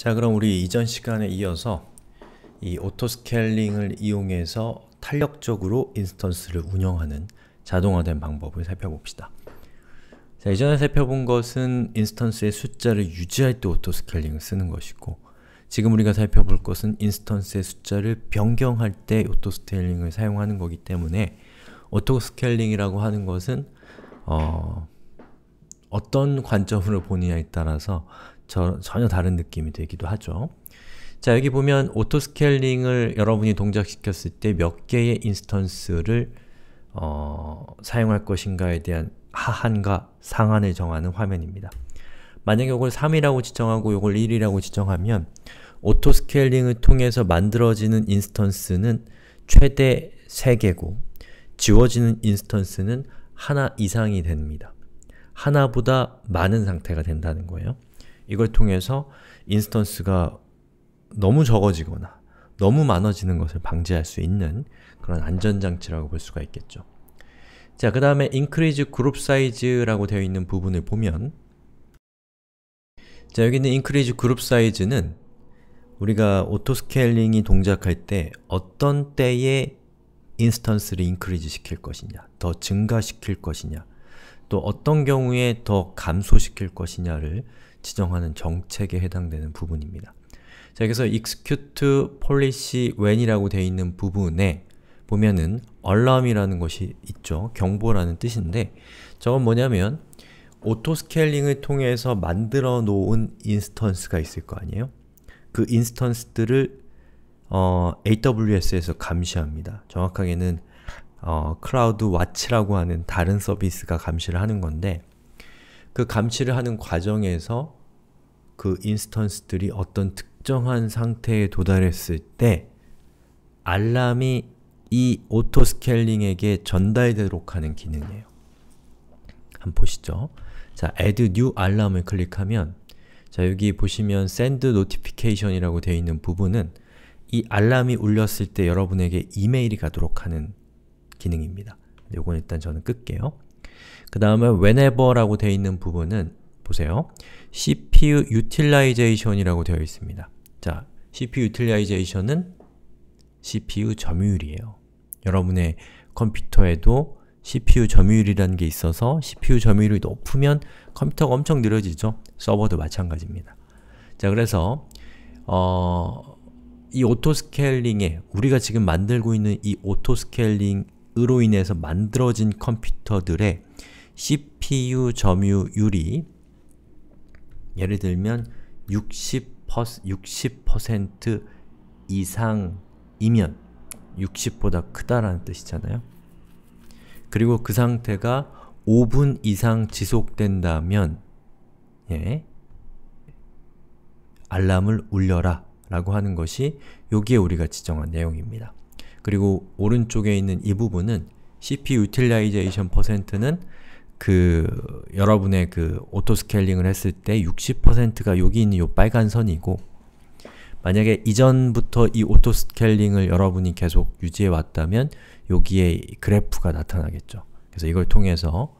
자 그럼 우리 이전 시간에 이어서 이 오토스케일링을 이용해서 탄력적으로 인스턴스를 운영하는 자동화된 방법을 살펴봅시다. 자, 이전에 살펴본 것은 인스턴스의 숫자를 유지할 때 오토스케일링을 쓰는 것이고 지금 우리가 살펴볼 것은 인스턴스의 숫자를 변경할 때 오토스케일링을 사용하는 거기 때문에 오토스케일링이라고 하는 것은 어, 어떤 관점으로 보느냐에 따라서 전혀 다른 느낌이 되기도 하죠. 자, 여기 보면 오토스케일링을 여러분이 동작시켰을 때 몇 개의 인스턴스를 어, 사용할 것인가에 대한 하한과 상한을 정하는 화면입니다. 만약에 이걸 3이라고 지정하고 이걸 1이라고 지정하면 오토스케일링을 통해서 만들어지는 인스턴스는 최대 3개고 지워지는 인스턴스는 하나 이상이 됩니다. 하나보다 많은 상태가 된다는 거예요. 이걸 통해서 인스턴스가 너무 적어지거나 너무 많아지는 것을 방지할 수 있는 그런 안전장치라고 볼 수가 있겠죠. 자, 그 다음에 increase group size라고 되어 있는 부분을 보면 자, 여기 있는 increase group size는 우리가 오토스케일링이 동작할 때 어떤 때에 인스턴스를 인크리즈 시킬 것이냐, 더 증가시킬 것이냐, 또 어떤 경우에 더 감소시킬 것이냐를 지정하는 정책에 해당되는 부분입니다. 자, 여기서 execute policy when이라고 되어 있는 부분에 보면은 alarm이라는 것이 있죠. 경보라는 뜻인데 저건 뭐냐면 오토스케일링을 통해서 만들어 놓은 인스턴스가 있을 거 아니에요? 그 인스턴스들을 어, AWS에서 감시합니다. 정확하게는 어, 클라우드 왓츠라고 하는 다른 서비스가 감시를 하는 건데 그 감치를 하는 과정에서 그 인스턴스들이 어떤 특정한 상태에 도달했을 때 알람이 이 오토스케일링에게 전달되도록 하는 기능이에요. 한번 보시죠. 자, add new alarm을 클릭하면 자, 여기 보시면 send notification이라고 되어 있는 부분은 이 알람이 울렸을 때 여러분에게 이메일이 가도록 하는 기능입니다. 요건 일단 저는 끌게요. 그 다음에 whenever라고 되어 있는 부분은 보세요. cpu utilization이라고 되어 있습니다. 자, cpu utilization은 CPU 점유율이에요. 여러분의 컴퓨터에도 CPU 점유율이라는 게 있어서 CPU 점유율이 높으면 컴퓨터가 엄청 느려지죠. 서버도 마찬가지입니다. 자, 그래서 어, 이 오토스케일링에 우리가 지금 만들고 있는 이 오토스케일링 으로 인해서 만들어진 컴퓨터들의 CPU 점유율이 예를 들면 60, 60% 이상이면 60보다 크다라는 뜻이잖아요. 그리고 그 상태가 5분 이상 지속된다면 예, 알람을 울려라 라고 하는 것이 여기에 우리가 지정한 내용입니다. 그리고 오른쪽에 있는 이 부분은 CP Utilization %는 그 여러분의 그 오토 스케일링을 했을 때 60%가 여기 있는 이 빨간 선이고 만약에 이전부터 이 오토 스케일링을 여러분이 계속 유지해 왔다면 여기에 그래프가 나타나겠죠. 그래서 이걸 통해서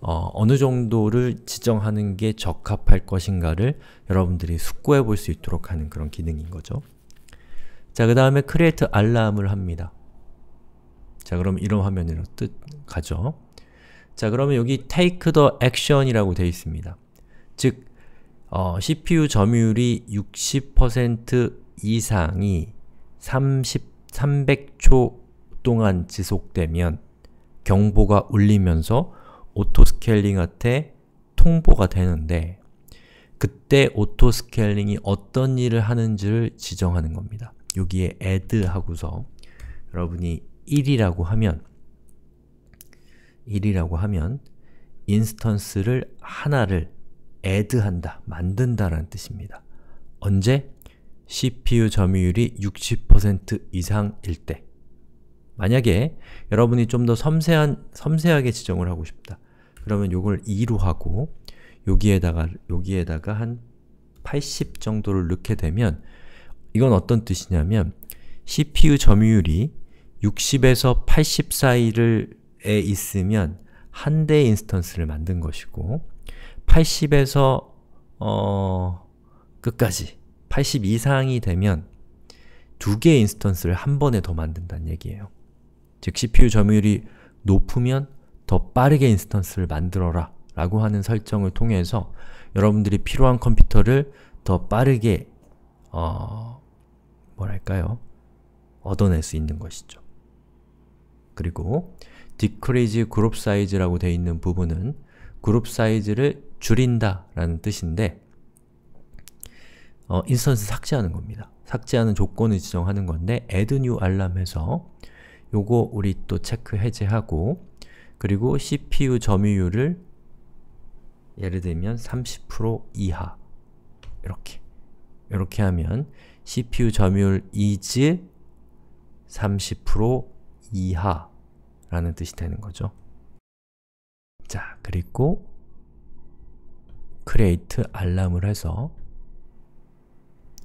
어, 느 정도를 지정하는 게 적합할 것인가를 여러분들이 숙고해 볼 수 있도록 하는 그런 기능인 거죠. 자, 그 다음에 create alarm을 합니다. 자, 그럼 이런 화면으로 뜻 가죠. 자, 그러면 여기 take the action이라고 되어 있습니다. 즉, 어, CPU 점유율이 60% 이상이 30, 300초 동안 지속되면 경보가 울리면서 오토스케일링한테 통보가 되는데 그때 오토스케일링이 어떤 일을 하는지를 지정하는 겁니다. 여기에 add 하고서 여러분이 1이라고 하면 1이라고 하면 인스턴스를 하나를 add 한다, 만든다 라는 뜻입니다. 언제? CPU 점유율이 60% 이상일 때 만약에 여러분이 좀 더 섬세한, 섬세하게 지정을 하고 싶다. 그러면 요걸 2로 하고 여기에다가 여기에다가 한 80 정도를 넣게 되면 이건 어떤 뜻이냐면 CPU 점유율이 60에서 80 사이를 에 있으면 한 대의 인스턴스를 만든 것이고 80에서 어... 끝까지 80 이상이 되면 두 개의 인스턴스를 한 번에 더 만든다는 얘기예요. 즉 CPU 점유율이 높으면 더 빠르게 인스턴스를 만들어라 라고 하는 설정을 통해서 여러분들이 필요한 컴퓨터를 더 빠르게 어, 뭐랄까요? 얻어낼 수 있는 것이죠. 그리고 decrease group size라고 되어 있는 부분은 그룹 사이즈를 줄인다 라는 뜻인데 어, 인스턴스 삭제하는 겁니다. 삭제하는 조건을 지정하는 건데 add new alarm 에서 요거 우리 또 체크 해제하고 그리고 cpu 점유율을 예를 들면 30% 이하 이렇게 이렇게 하면 CPU 점유율 is 30% 이하라는 뜻이 되는 거죠. 자, 그리고 create 알람을 해서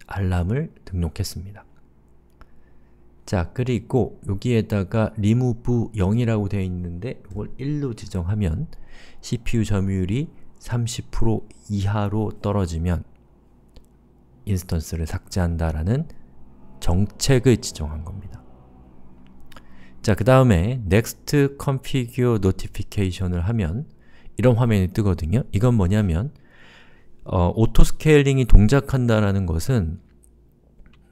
알람을 등록했습니다. 자, 그리고 여기에다가 remove 0이라고 되어 있는데 이걸 1로 지정하면 CPU 점유율이 30% 이하로 떨어지면 인스턴스를 삭제한다라는 정책을 지정한 겁니다. 자, 그 다음에 next configure notification을 하면 이런 화면이 뜨거든요. 이건 뭐냐면 어, 오토 스케일링이 동작한다라는 것은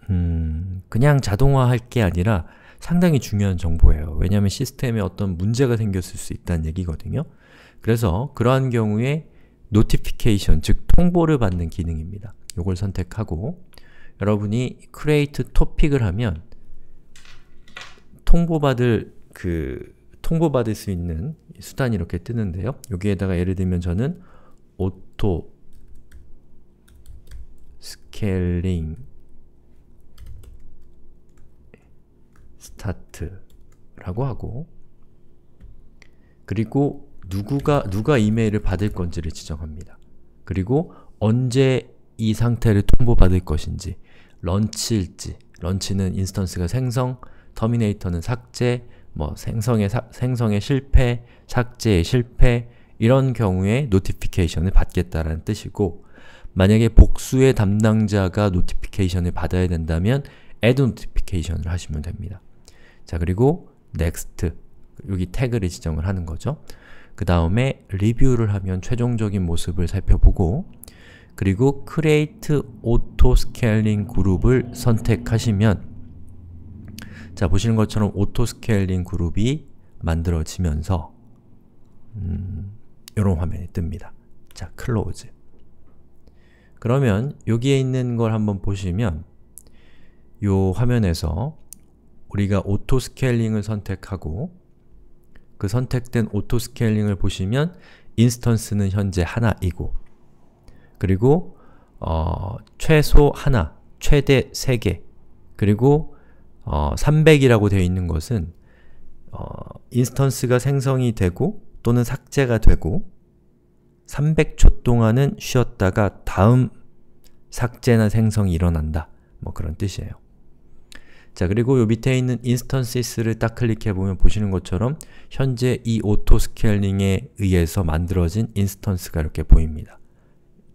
음, 그냥 자동화할 게 아니라 상당히 중요한 정보예요. 왜냐하면 시스템에 어떤 문제가 생겼을 수 있다는 얘기거든요. 그래서 그러한 경우에 notification, 즉 통보를 받는 기능입니다. 요걸 선택하고 여러분이 create topic을 하면 통보받을 그 통보받을 수 있는 수단이 이렇게 뜨는데요. 여기에다가 예를 들면 저는 auto scaling s t a r t 라고 하고 그리고 누구가 누가 이메일을 받을 건지를 지정합니다. 그리고 언제 이 상태를 통보받을 것인지 런치일지 런치는 인스턴스가 생성, 터미네이터는 삭제, 뭐 생성의, 사, 생성의 실패, 삭제의 실패 이런 경우에 노티피케이션을 받겠다라는 뜻이고 만약에 복수의 담당자가 노티피케이션을 받아야 된다면 add notification을 하시면 됩니다. 자 그리고 next 여기 태그를 지정을 하는 거죠. 그 다음에 리뷰를 하면 최종적인 모습을 살펴보고 그리고 Create Auto Scaling g r o u p 을 선택하시면 자, 보시는 것처럼 Auto Scaling g r o u p 이 만들어지면서 음, 이런 화면이 뜹니다. 자, Close 그러면 여기에 있는 걸 한번 보시면 요 화면에서 우리가 오토 스케일링을 선택하고 그 선택된 오토 스케일링을 보시면 인스턴스는 현재 하나이고 그리고 어, 최소 하나, 최대 세 개, 그리고 어, 300이라고 되어 있는 것은 어, 인스턴스가 생성이 되고 또는 삭제가 되고 300초 동안은 쉬었다가 다음 삭제나 생성이 일어난다. 뭐 그런 뜻이에요. 자, 그리고 요 밑에 있는 instances를 딱 클릭해보면 보시는 것처럼 현재 이 오토스케일링에 의해서 만들어진 인스턴스가 이렇게 보입니다.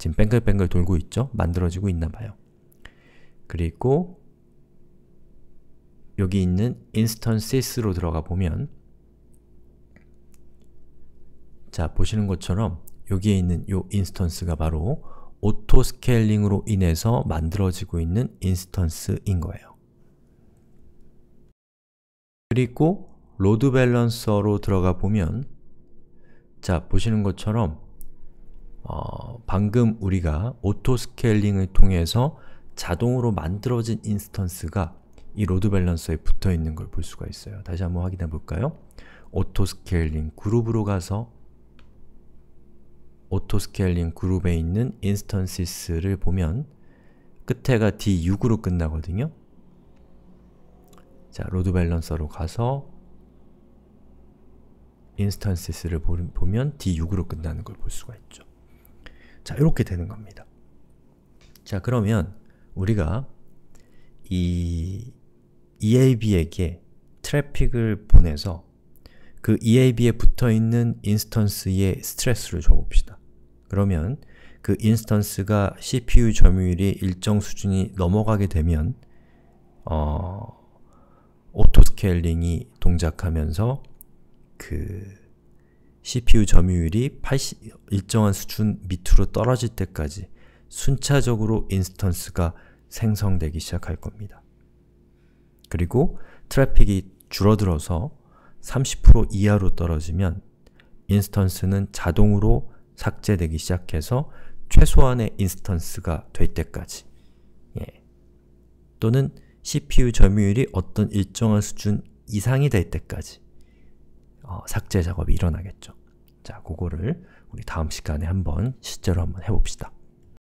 지금 뱅글뱅글 돌고 있죠? 만들어지고 있나봐요. 그리고 여기 있는 instances로 들어가 보면 자, 보시는 것처럼 여기에 있는 요 인스턴스가 바로 오토 스케일링으로 인해서 만들어지고 있는 인스턴스인 거예요. 그리고 로드 밸런서로 들어가 보면 자, 보시는 것처럼 어, 방금 우리가 오토 스케일링을 통해서 자동으로 만들어진 인스턴스가 이 로드 밸런서에 붙어 있는 걸 볼 수가 있어요. 다시 한번 확인해 볼까요? 오토 스케일링 그룹으로 가서 오토 스케일링 그룹에 있는 인스턴시스를 보면 끝에가 d6으로 끝나거든요. 자, 로드 밸런서로 가서 인스턴시스를 보면 d6으로 끝나는 걸 볼 수가 있죠. 자, 이렇게 되는 겁니다. 자, 그러면 우리가 이 EAB에게 트래픽을 보내서 그 EAB에 붙어있는 인스턴스에 스트레스를 줘봅시다. 그러면 그 인스턴스가 CPU 점유율이 일정 수준이 넘어가게 되면 어, 오토스케일링이 동작하면서 그 CPU 점유율이 80, 일정한 수준 밑으로 떨어질 때까지 순차적으로 인스턴스가 생성되기 시작할 겁니다. 그리고 트래픽이 줄어들어서 30% 이하로 떨어지면 인스턴스는 자동으로 삭제되기 시작해서 최소한의 인스턴스가 될 때까지 예. 또는 CPU 점유율이 어떤 일정한 수준 이상이 될 때까지 어, 삭제 작업이 일어나겠죠. 자, 그거를 우리 다음 시간에 한번 실제로 한번 해봅시다.